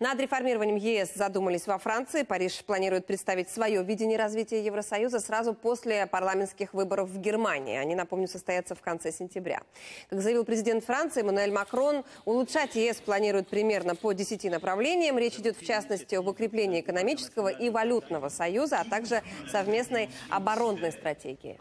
Над реформированием ЕС задумались во Франции. Париж планирует представить свое видение развития Евросоюза сразу после парламентских выборов в Германии. Они, напомню, состоятся в конце сентября. Как заявил президент Франции Мануэль Макрон, улучшать ЕС планируют примерно по 10 направлениям. Речь идет, в частности, об укреплении экономического и валютного союза, а также совместной оборонной стратегии.